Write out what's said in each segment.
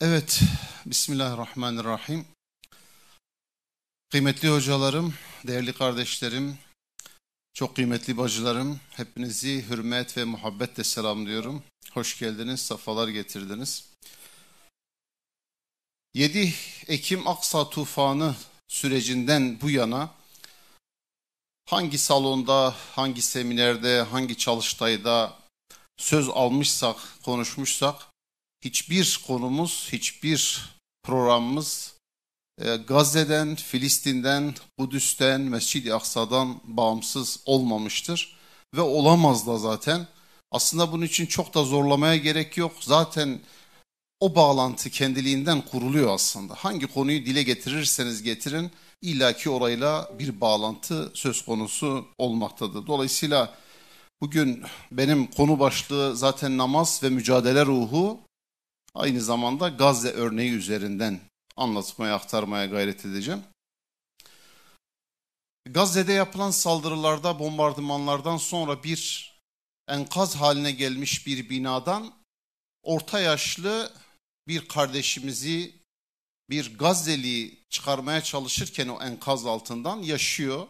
Evet, Bismillahirrahmanirrahim. Kıymetli hocalarım, değerli kardeşlerim, çok kıymetli bacılarım, hepinizi hürmet ve muhabbetle selamlıyorum. Hoş geldiniz, safalar getirdiniz. 7 Ekim Aksa tufanı sürecinden bu yana hangi salonda, hangi seminerde, hangi çalıştayda söz almışsak, konuşmuşsak hiçbir konumuz, hiçbir programımız e, Gazze'den, Filistin'den, Kudüs'ten, Mescid-i Aksa'dan bağımsız olmamıştır ve olamaz da zaten. Aslında bunun için çok da zorlamaya gerek yok. Zaten o bağlantı kendiliğinden kuruluyor aslında. Hangi konuyu dile getirirseniz getirin illaki orayla bir bağlantı söz konusu olmaktadır. Dolayısıyla bugün benim konu başlığı zaten namaz ve mücadele ruhu Aynı zamanda Gazze örneği üzerinden anlatmaya, aktarmaya gayret edeceğim. Gazze'de yapılan saldırılarda, bombardımanlardan sonra bir enkaz haline gelmiş bir binadan orta yaşlı bir kardeşimizi, bir Gazze'li çıkarmaya çalışırken o enkaz altından yaşıyor.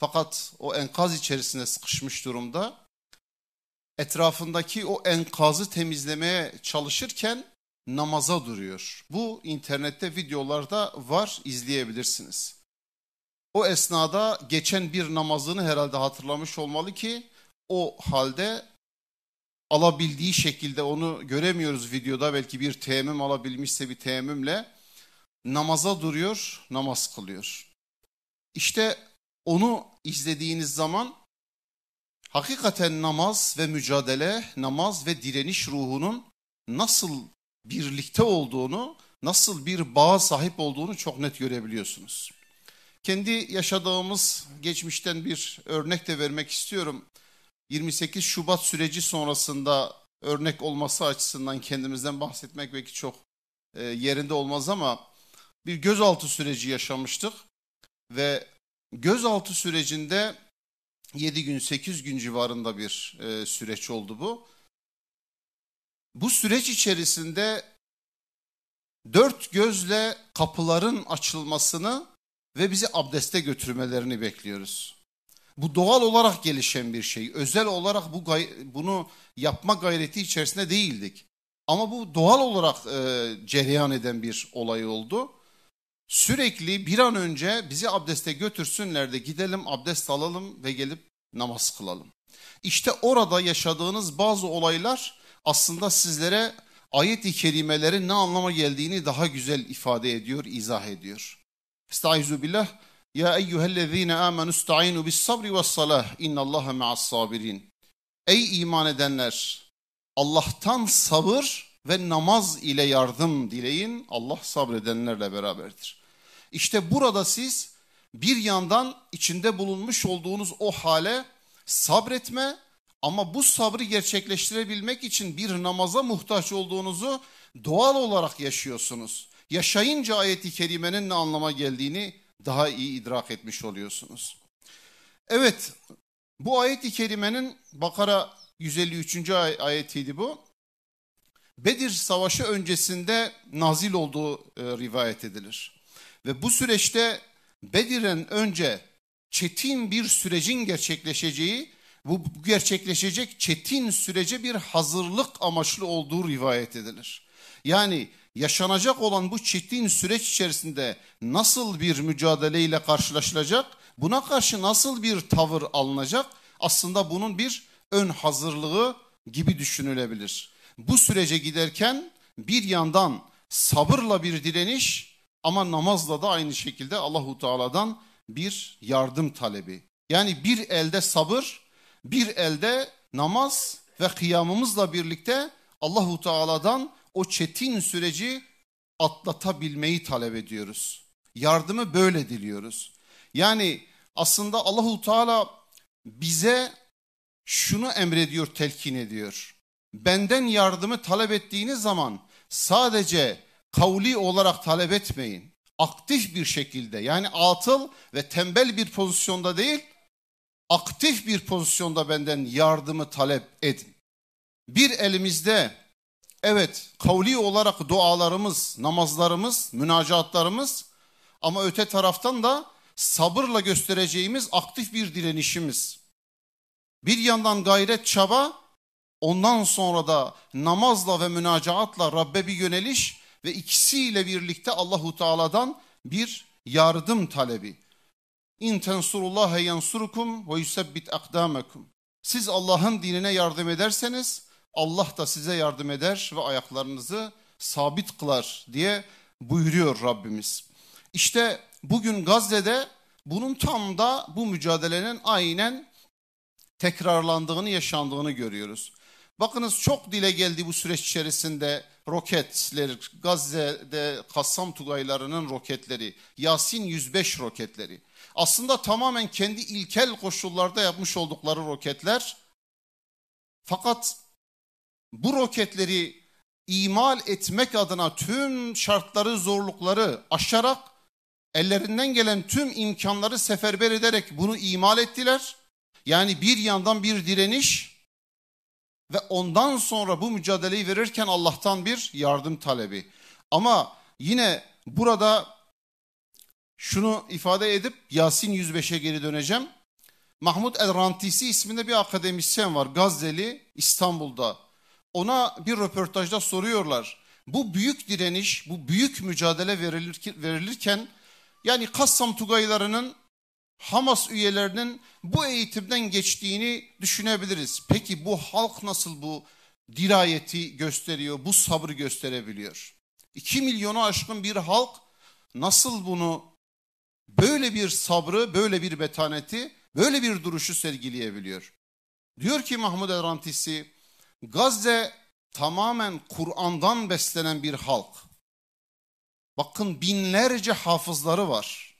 Fakat o enkaz içerisinde sıkışmış durumda etrafındaki o enkazı temizlemeye çalışırken namaza duruyor. Bu internette videolarda var izleyebilirsiniz. O esnada geçen bir namazını herhalde hatırlamış olmalı ki o halde alabildiği şekilde onu göremiyoruz videoda belki bir teyemmüm alabilmişse bir teyemmümle namaza duruyor, namaz kılıyor. İşte onu izlediğiniz zaman Hakikaten namaz ve mücadele, namaz ve direniş ruhunun nasıl birlikte olduğunu, nasıl bir bağ sahip olduğunu çok net görebiliyorsunuz. Kendi yaşadığımız geçmişten bir örnek de vermek istiyorum. 28 Şubat süreci sonrasında örnek olması açısından kendimizden bahsetmek belki çok e, yerinde olmaz ama bir gözaltı süreci yaşamıştık ve gözaltı sürecinde 7 gün 8 gün civarında bir e, süreç oldu bu. Bu süreç içerisinde dört gözle kapıların açılmasını ve bizi abdeste götürmelerini bekliyoruz. Bu doğal olarak gelişen bir şey. Özel olarak bu bunu yapma gayreti içerisinde değildik. Ama bu doğal olarak e, cereyan eden bir olay oldu sürekli bir an önce bizi abdeste götürsünler de gidelim abdest alalım ve gelip namaz kılalım. İşte orada yaşadığınız bazı olaylar aslında sizlere ayet-i kerimelerin ne anlama geldiğini daha güzel ifade ediyor, izah ediyor. Estaizu billah. Ya eyyühellezine amenu sta'inu bis sabri ve salah. İnnallaha ma'as sabirin. Ey iman edenler! Allah'tan sabır ve namaz ile yardım dileyin. Allah sabredenlerle beraberdir. İşte burada siz bir yandan içinde bulunmuş olduğunuz o hale sabretme ama bu sabrı gerçekleştirebilmek için bir namaza muhtaç olduğunuzu doğal olarak yaşıyorsunuz. Yaşayınca ayeti kerimenin ne anlama geldiğini daha iyi idrak etmiş oluyorsunuz. Evet bu ayeti kerimenin Bakara 153. ayetiydi bu. Bedir Savaşı öncesinde nazil olduğu e, rivayet edilir. Ve bu süreçte Bedir'den önce çetin bir sürecin gerçekleşeceği, bu gerçekleşecek çetin sürece bir hazırlık amaçlı olduğu rivayet edilir. Yani yaşanacak olan bu çetin süreç içerisinde nasıl bir mücadeleyle karşılaşılacak, buna karşı nasıl bir tavır alınacak aslında bunun bir ön hazırlığı gibi düşünülebilir. Bu sürece giderken bir yandan sabırla bir direniş, ama namazla da aynı şekilde Allahu Teala'dan bir yardım talebi. Yani bir elde sabır, bir elde namaz ve kıyamımızla birlikte Allahu Teala'dan o çetin süreci atlatabilmeyi talep ediyoruz. Yardımı böyle diliyoruz. Yani aslında Allahu Teala bize şunu emrediyor, telkin ediyor. Benden yardımı talep ettiğiniz zaman sadece kavli olarak talep etmeyin. Aktif bir şekilde yani atıl ve tembel bir pozisyonda değil, aktif bir pozisyonda benden yardımı talep edin. Bir elimizde evet kavli olarak dualarımız, namazlarımız, münacatlarımız ama öte taraftan da sabırla göstereceğimiz aktif bir direnişimiz. Bir yandan gayret çaba, ondan sonra da namazla ve münacaatla Rabbe bir yöneliş ve ikisiyle birlikte Allahu Teala'dan bir yardım talebi. İn tensurullaha yansurukum ve yusebbit akdamakum. Siz Allah'ın dinine yardım ederseniz Allah da size yardım eder ve ayaklarınızı sabit kılar diye buyuruyor Rabbimiz. İşte bugün Gazze'de bunun tam da bu mücadelenin aynen tekrarlandığını, yaşandığını görüyoruz. Bakınız çok dile geldi bu süreç içerisinde roketler, Gazze'de Kassam Tugaylarının roketleri, Yasin 105 roketleri. Aslında tamamen kendi ilkel koşullarda yapmış oldukları roketler. Fakat bu roketleri imal etmek adına tüm şartları, zorlukları aşarak ellerinden gelen tüm imkanları seferber ederek bunu imal ettiler. Yani bir yandan bir direniş, ve ondan sonra bu mücadeleyi verirken Allah'tan bir yardım talebi. Ama yine burada şunu ifade edip Yasin 105'e geri döneceğim. Mahmud El-Rantisi isminde bir akademisyen var Gazze'li İstanbul'da. Ona bir röportajda soruyorlar. Bu büyük direniş, bu büyük mücadele verilirken yani Kassam Tugaylarının Hamas üyelerinin bu eğitimden geçtiğini düşünebiliriz. Peki bu halk nasıl bu dirayeti gösteriyor, bu sabrı gösterebiliyor? 2 milyonu aşkın bir halk nasıl bunu böyle bir sabrı, böyle bir betaneti, böyle bir duruşu sergileyebiliyor? Diyor ki Mahmud Erantisi, Gazze tamamen Kur'an'dan beslenen bir halk. Bakın binlerce hafızları var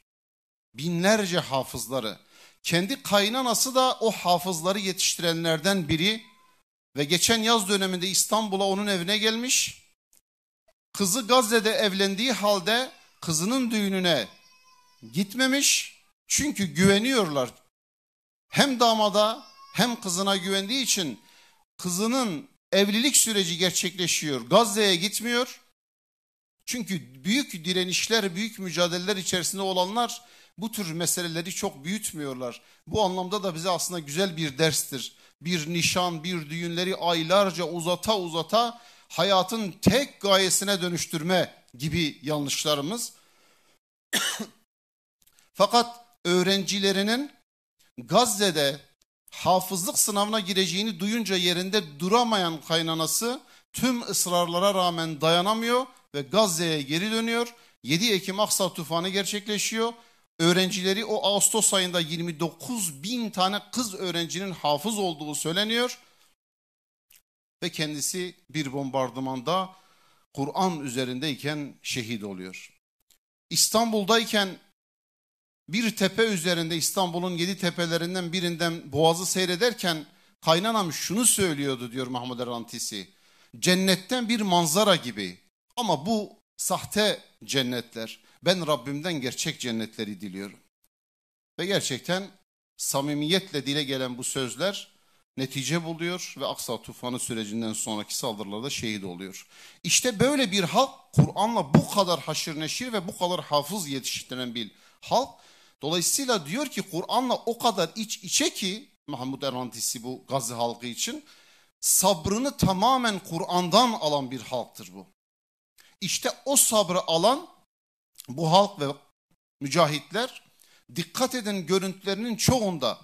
binlerce hafızları. Kendi kaynanası da o hafızları yetiştirenlerden biri ve geçen yaz döneminde İstanbul'a onun evine gelmiş. Kızı Gazze'de evlendiği halde kızının düğününe gitmemiş. Çünkü güveniyorlar. Hem damada hem kızına güvendiği için kızının evlilik süreci gerçekleşiyor. Gazze'ye gitmiyor. Çünkü büyük direnişler, büyük mücadeleler içerisinde olanlar bu tür meseleleri çok büyütmüyorlar. Bu anlamda da bize aslında güzel bir derstir. Bir nişan, bir düğünleri aylarca uzata uzata hayatın tek gayesine dönüştürme gibi yanlışlarımız. Fakat öğrencilerinin Gazze'de hafızlık sınavına gireceğini duyunca yerinde duramayan kaynanası tüm ısrarlara rağmen dayanamıyor ve Gazze'ye geri dönüyor. 7 Ekim Aksa tufanı gerçekleşiyor öğrencileri o Ağustos ayında 29 bin tane kız öğrencinin hafız olduğu söyleniyor. Ve kendisi bir bombardımanda Kur'an üzerindeyken şehit oluyor. İstanbul'dayken bir tepe üzerinde İstanbul'un yedi tepelerinden birinden boğazı seyrederken kaynanam şunu söylüyordu diyor Mahmud Erantisi. Cennetten bir manzara gibi ama bu sahte cennetler. Ben Rabbimden gerçek cennetleri diliyorum. Ve gerçekten samimiyetle dile gelen bu sözler netice buluyor ve Aksa tufanı sürecinden sonraki saldırılarda şehit oluyor. İşte böyle bir halk Kur'an'la bu kadar haşır neşir ve bu kadar hafız yetiştiren bir halk. Dolayısıyla diyor ki Kur'an'la o kadar iç içe ki Mahmud Erantisi bu Gazi halkı için sabrını tamamen Kur'an'dan alan bir halktır bu. İşte o sabrı alan bu halk ve mücahitler dikkat eden görüntülerinin çoğunda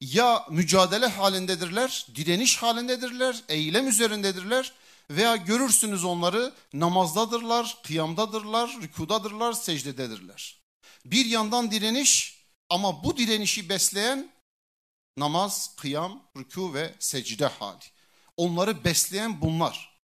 ya mücadele halindedirler, direniş halindedirler, eylem üzerindedirler veya görürsünüz onları namazdadırlar, kıyamdadırlar, rükudadırlar, secdededirler. Bir yandan direniş ama bu direnişi besleyen namaz, kıyam, rükû ve secde hali. Onları besleyen bunlar.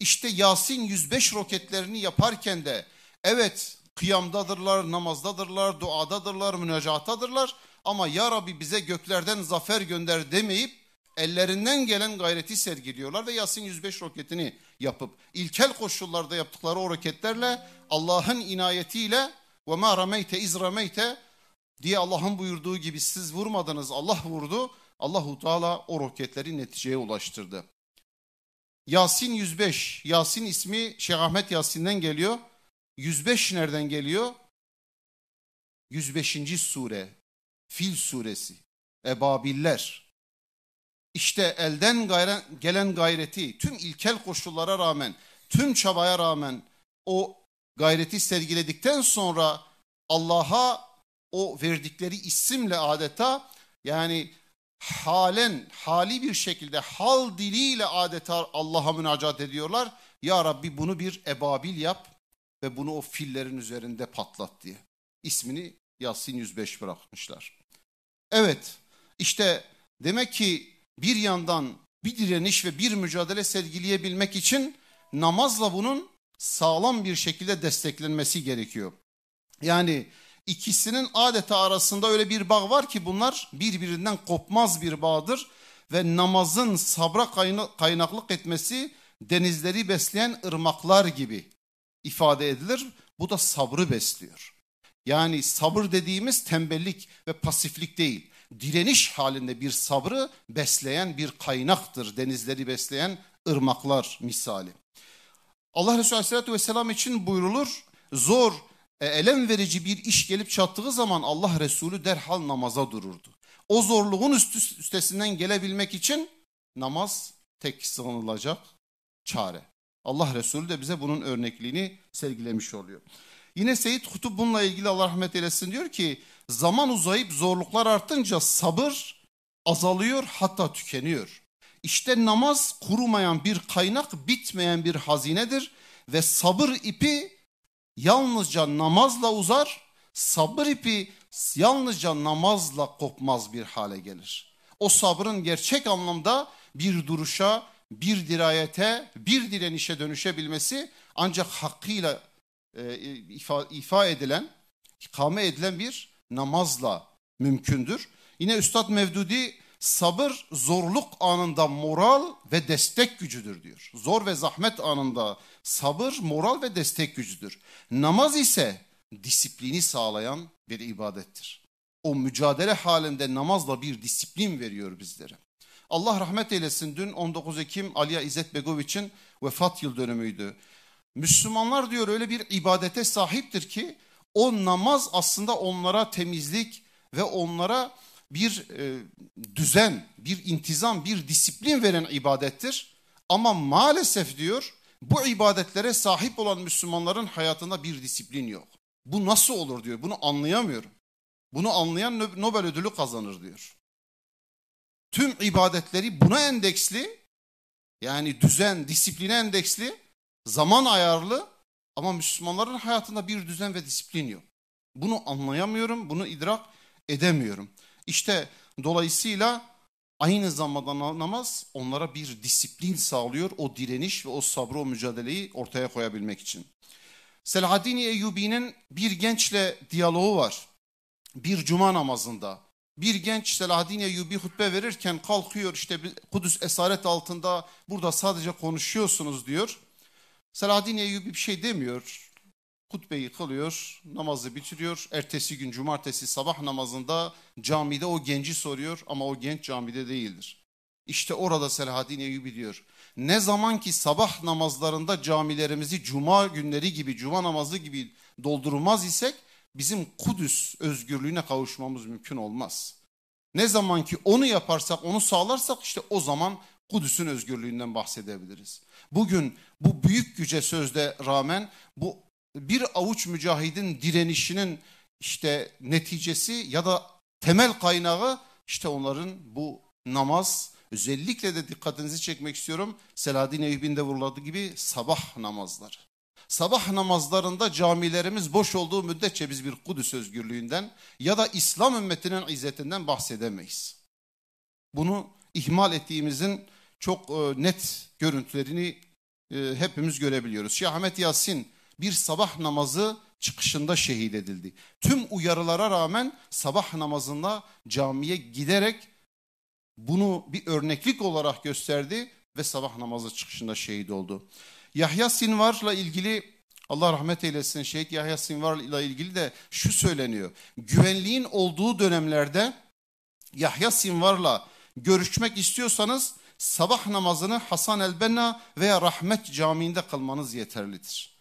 İşte Yasin 105 roketlerini yaparken de evet Kıyamdadırlar, namazdadırlar, duadadırlar, münecattadırlar. Ama ya Rabbi bize göklerden zafer gönder demeyip ellerinden gelen gayreti sergiliyorlar ve Yasin 105 roketini yapıp ilkel koşullarda yaptıkları o roketlerle Allah'ın inayetiyle ve ma rameyte iz rameyte diye Allah'ın buyurduğu gibi siz vurmadınız Allah vurdu. Allahu Teala o roketleri neticeye ulaştırdı. Yasin 105, Yasin ismi Şeyh Ahmet Yasin'den geliyor. 105 nereden geliyor? 105. sure. Fil suresi. Ebabiller. İşte elden gelen gayreti tüm ilkel koşullara rağmen, tüm çabaya rağmen o gayreti sergiledikten sonra Allah'a o verdikleri isimle adeta yani halen, hali bir şekilde hal diliyle adeta Allah'a münacat ediyorlar. Ya Rabbi bunu bir ebabil yap, ve bunu o fillerin üzerinde patlat diye. İsmini Yasin 105 bırakmışlar. Evet işte demek ki bir yandan bir direniş ve bir mücadele sergileyebilmek için namazla bunun sağlam bir şekilde desteklenmesi gerekiyor. Yani ikisinin adeta arasında öyle bir bağ var ki bunlar birbirinden kopmaz bir bağdır ve namazın sabra kayna- kaynaklık etmesi denizleri besleyen ırmaklar gibi ifade edilir. Bu da sabrı besliyor. Yani sabır dediğimiz tembellik ve pasiflik değil. Direniş halinde bir sabrı besleyen bir kaynaktır. Denizleri besleyen ırmaklar misali. Allah Resulü Aleyhisselatü Vesselam için buyrulur. Zor, e, elem verici bir iş gelip çattığı zaman Allah Resulü derhal namaza dururdu. O zorluğun üstesinden gelebilmek için namaz tek sığınılacak çare. Allah Resulü de bize bunun örnekliğini sergilemiş oluyor. Yine Seyit Kutup bununla ilgili Allah rahmet eylesin diyor ki zaman uzayıp zorluklar artınca sabır azalıyor hatta tükeniyor. İşte namaz kurumayan bir kaynak bitmeyen bir hazinedir ve sabır ipi yalnızca namazla uzar, sabır ipi yalnızca namazla kopmaz bir hale gelir. O sabrın gerçek anlamda bir duruşa, bir dirayete, bir direnişe dönüşebilmesi ancak hakkıyla e, ifa, ifa edilen, ikame edilen bir namazla mümkündür. Yine Üstad Mevdudi sabır zorluk anında moral ve destek gücüdür diyor. Zor ve zahmet anında sabır moral ve destek gücüdür. Namaz ise disiplini sağlayan bir ibadettir. O mücadele halinde namazla bir disiplin veriyor bizlere. Allah rahmet eylesin dün 19 Ekim Aliya İzzet Begoviç'in vefat yıl dönümüydü. Müslümanlar diyor öyle bir ibadete sahiptir ki o namaz aslında onlara temizlik ve onlara bir e, düzen, bir intizam, bir disiplin veren ibadettir. Ama maalesef diyor bu ibadetlere sahip olan Müslümanların hayatında bir disiplin yok. Bu nasıl olur diyor. Bunu anlayamıyorum. Bunu anlayan Nobel ödülü kazanır diyor. Tüm ibadetleri buna endeksli, yani düzen, disipline endeksli, zaman ayarlı ama Müslümanların hayatında bir düzen ve disiplin yok. Bunu anlayamıyorum, bunu idrak edemiyorum. İşte dolayısıyla aynı zamanda namaz onlara bir disiplin sağlıyor. O direniş ve o sabrı, o mücadeleyi ortaya koyabilmek için. Selahaddin Eyyubi'nin bir gençle diyaloğu var. Bir cuma namazında bir genç Selahaddin Eyyubi hutbe verirken kalkıyor işte Kudüs esaret altında burada sadece konuşuyorsunuz diyor. Selahaddin Eyyubi bir şey demiyor. Hutbeyi kılıyor, namazı bitiriyor. Ertesi gün cumartesi sabah namazında camide o genci soruyor ama o genç camide değildir. İşte orada Selahaddin Eyyubi diyor. Ne zaman ki sabah namazlarında camilerimizi cuma günleri gibi, cuma namazı gibi doldurmaz isek bizim Kudüs özgürlüğüne kavuşmamız mümkün olmaz. Ne zaman ki onu yaparsak, onu sağlarsak işte o zaman Kudüs'ün özgürlüğünden bahsedebiliriz. Bugün bu büyük güce sözde rağmen bu bir avuç mücahidin direnişinin işte neticesi ya da temel kaynağı işte onların bu namaz özellikle de dikkatinizi çekmek istiyorum. Selahattin Eyyubi'nin de gibi sabah namazları. Sabah namazlarında camilerimiz boş olduğu müddetçe biz bir Kudüs özgürlüğünden ya da İslam ümmetinin izzetinden bahsedemeyiz. Bunu ihmal ettiğimizin çok e, net görüntülerini e, hepimiz görebiliyoruz. Şeyh Ahmet Yasin bir sabah namazı çıkışında şehit edildi. Tüm uyarılara rağmen sabah namazında camiye giderek bunu bir örneklik olarak gösterdi ve sabah namazı çıkışında şehit oldu. Yahya Sinvar'la ilgili Allah rahmet eylesin Şeyh Yahya Sinvar'la ilgili de şu söyleniyor. Güvenliğin olduğu dönemlerde Yahya Sinvar'la görüşmek istiyorsanız sabah namazını Hasan el-Benna veya Rahmet Camii'nde kılmanız yeterlidir.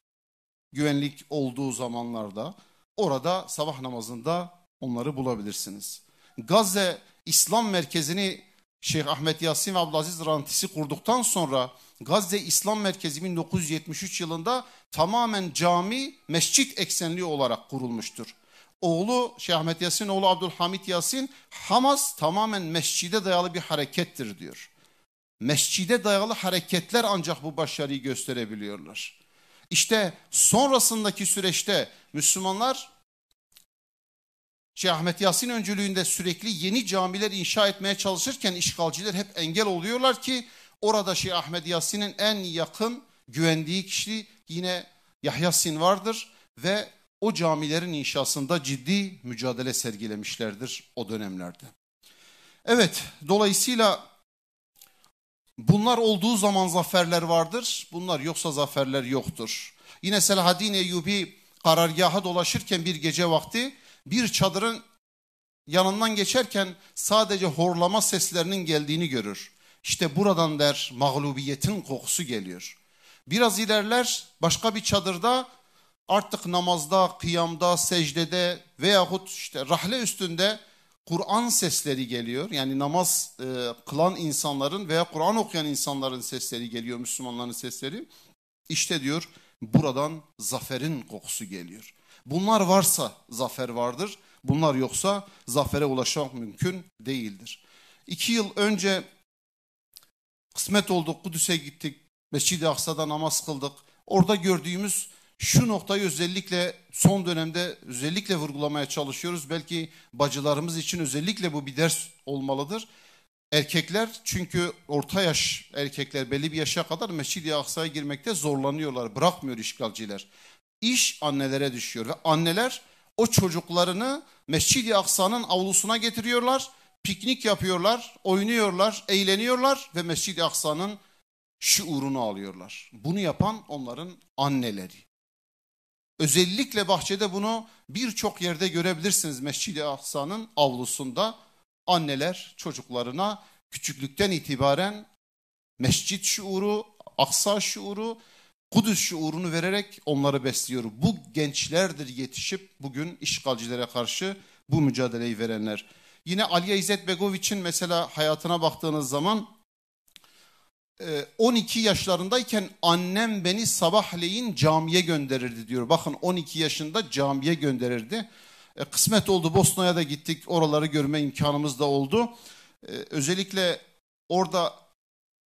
Güvenlik olduğu zamanlarda orada sabah namazında onları bulabilirsiniz. Gazze İslam merkezini Şeyh Ahmet Yasin ve Abdülaziz Rantisi kurduktan sonra Gazze İslam Merkezi 1973 yılında tamamen cami, mescit eksenli olarak kurulmuştur. Oğlu Şeyh Ahmet Yasin, oğlu Abdülhamit Yasin, Hamas tamamen mescide dayalı bir harekettir diyor. Mescide dayalı hareketler ancak bu başarıyı gösterebiliyorlar. İşte sonrasındaki süreçte Müslümanlar Şeyh Ahmet Yasin öncülüğünde sürekli yeni camiler inşa etmeye çalışırken işgalciler hep engel oluyorlar ki orada Şeyh Ahmet Yasin'in en yakın güvendiği kişi yine Yahya Sin vardır ve o camilerin inşasında ciddi mücadele sergilemişlerdir o dönemlerde. Evet dolayısıyla bunlar olduğu zaman zaferler vardır. Bunlar yoksa zaferler yoktur. Yine Selahaddin Eyyubi karargaha dolaşırken bir gece vakti bir çadırın yanından geçerken sadece horlama seslerinin geldiğini görür. İşte buradan der mağlubiyetin kokusu geliyor. Biraz ilerler başka bir çadırda artık namazda, kıyamda, secdede veyahut işte rahle üstünde Kur'an sesleri geliyor. Yani namaz e, kılan insanların veya Kur'an okuyan insanların sesleri geliyor, Müslümanların sesleri. İşte diyor buradan zaferin kokusu geliyor. Bunlar varsa zafer vardır. Bunlar yoksa zafere ulaşmak mümkün değildir. İki yıl önce kısmet oldu Kudüs'e gittik. Mescid-i Aksa'da namaz kıldık. Orada gördüğümüz şu noktayı özellikle son dönemde özellikle vurgulamaya çalışıyoruz. Belki bacılarımız için özellikle bu bir ders olmalıdır. Erkekler çünkü orta yaş erkekler belli bir yaşa kadar Mescid-i Aksa'ya girmekte zorlanıyorlar. Bırakmıyor işgalciler iş annelere düşüyor. Ve anneler o çocuklarını Mescid-i Aksa'nın avlusuna getiriyorlar. Piknik yapıyorlar, oynuyorlar, eğleniyorlar ve Mescid-i Aksa'nın şuurunu alıyorlar. Bunu yapan onların anneleri. Özellikle bahçede bunu birçok yerde görebilirsiniz. Mescid-i Aksa'nın avlusunda anneler çocuklarına küçüklükten itibaren mescit şuuru, aksa şuuru Kudüs şuurunu vererek onları besliyor. Bu gençlerdir yetişip bugün işgalcilere karşı bu mücadeleyi verenler. Yine Aliye İzzet Begoviç'in mesela hayatına baktığınız zaman 12 e, yaşlarındayken annem beni sabahleyin camiye gönderirdi diyor. Bakın 12 yaşında camiye gönderirdi. E, kısmet oldu Bosna'ya da gittik oraları görme imkanımız da oldu. E, özellikle orada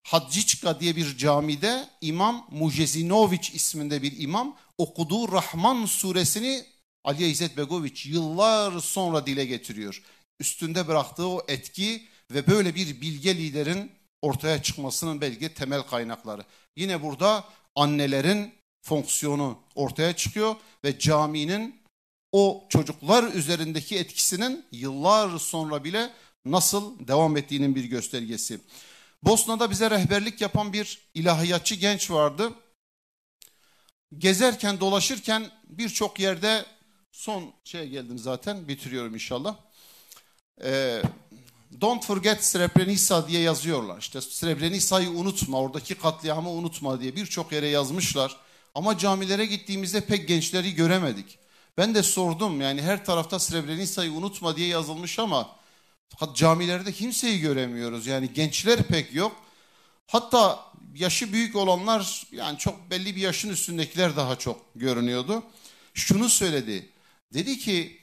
Hadciçka diye bir camide İmam Mujezinoviç isminde bir imam okuduğu Rahman suresini Ali İzzet Begoviç yıllar sonra dile getiriyor. Üstünde bıraktığı o etki ve böyle bir bilge liderin ortaya çıkmasının belki temel kaynakları. Yine burada annelerin fonksiyonu ortaya çıkıyor ve caminin o çocuklar üzerindeki etkisinin yıllar sonra bile nasıl devam ettiğinin bir göstergesi. Bosna'da bize rehberlik yapan bir ilahiyatçı genç vardı. Gezerken, dolaşırken birçok yerde son şeye geldim zaten bitiriyorum inşallah. Ee, Don't forget Srebrenica diye yazıyorlar. İşte Srebrenica'yı unutma, oradaki katliamı unutma diye birçok yere yazmışlar. Ama camilere gittiğimizde pek gençleri göremedik. Ben de sordum yani her tarafta Srebrenica'yı unutma diye yazılmış ama fakat camilerde kimseyi göremiyoruz. Yani gençler pek yok. Hatta yaşı büyük olanlar yani çok belli bir yaşın üstündekiler daha çok görünüyordu. Şunu söyledi. Dedi ki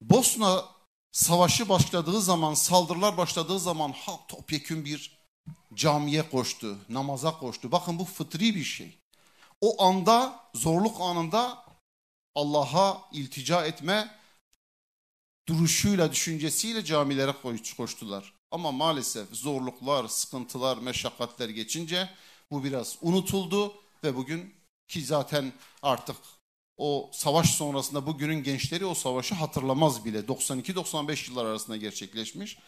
Bosna savaşı başladığı zaman, saldırılar başladığı zaman halk topyekün bir camiye koştu, namaza koştu. Bakın bu fıtri bir şey. O anda, zorluk anında Allah'a iltica etme duruşuyla, düşüncesiyle camilere koştular. Ama maalesef zorluklar, sıkıntılar, meşakkatler geçince bu biraz unutuldu ve bugün ki zaten artık o savaş sonrasında bugünün gençleri o savaşı hatırlamaz bile. 92-95 yıllar arasında gerçekleşmiş.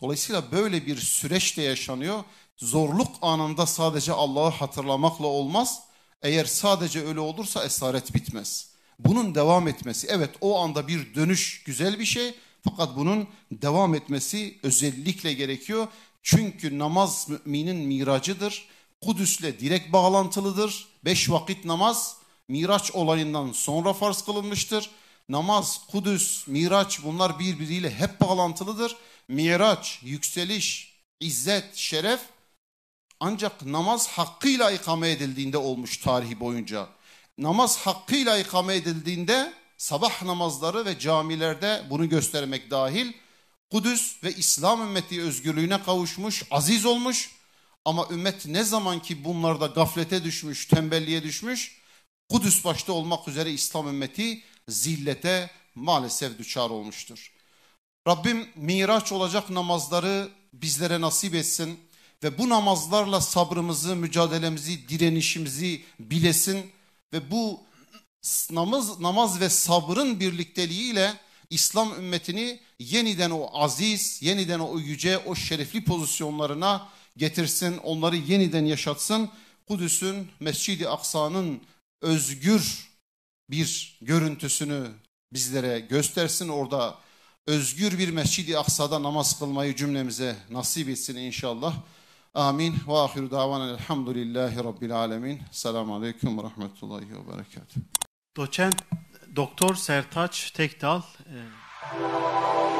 Dolayısıyla böyle bir süreç de yaşanıyor. Zorluk anında sadece Allah'ı hatırlamakla olmaz. Eğer sadece öyle olursa esaret bitmez.'' bunun devam etmesi evet o anda bir dönüş güzel bir şey fakat bunun devam etmesi özellikle gerekiyor. Çünkü namaz müminin miracıdır. Kudüs'le direkt bağlantılıdır. Beş vakit namaz Miraç olayından sonra farz kılınmıştır. Namaz, Kudüs, Miraç bunlar birbiriyle hep bağlantılıdır. Miraç, yükseliş, izzet, şeref ancak namaz hakkıyla ikame edildiğinde olmuş tarihi boyunca namaz hakkıyla ikame edildiğinde sabah namazları ve camilerde bunu göstermek dahil Kudüs ve İslam ümmeti özgürlüğüne kavuşmuş, aziz olmuş ama ümmet ne zaman ki bunlarda gaflete düşmüş, tembelliğe düşmüş Kudüs başta olmak üzere İslam ümmeti zillete maalesef düçar olmuştur. Rabbim miraç olacak namazları bizlere nasip etsin ve bu namazlarla sabrımızı, mücadelemizi, direnişimizi bilesin ve bu namaz, namaz ve sabrın birlikteliğiyle İslam ümmetini yeniden o aziz, yeniden o yüce, o şerefli pozisyonlarına getirsin, onları yeniden yaşatsın. Kudüs'ün, Mescid-i Aksa'nın özgür bir görüntüsünü bizlere göstersin. Orada özgür bir Mescid-i Aksa'da namaz kılmayı cümlemize nasip etsin inşallah. Amin. Ve ahiru davanen elhamdülillahi rabbil alemin. Selamun aleyküm ve rahmetullahi ve berekatuhu. Doçent Doktor Sertaç Tekdal. E...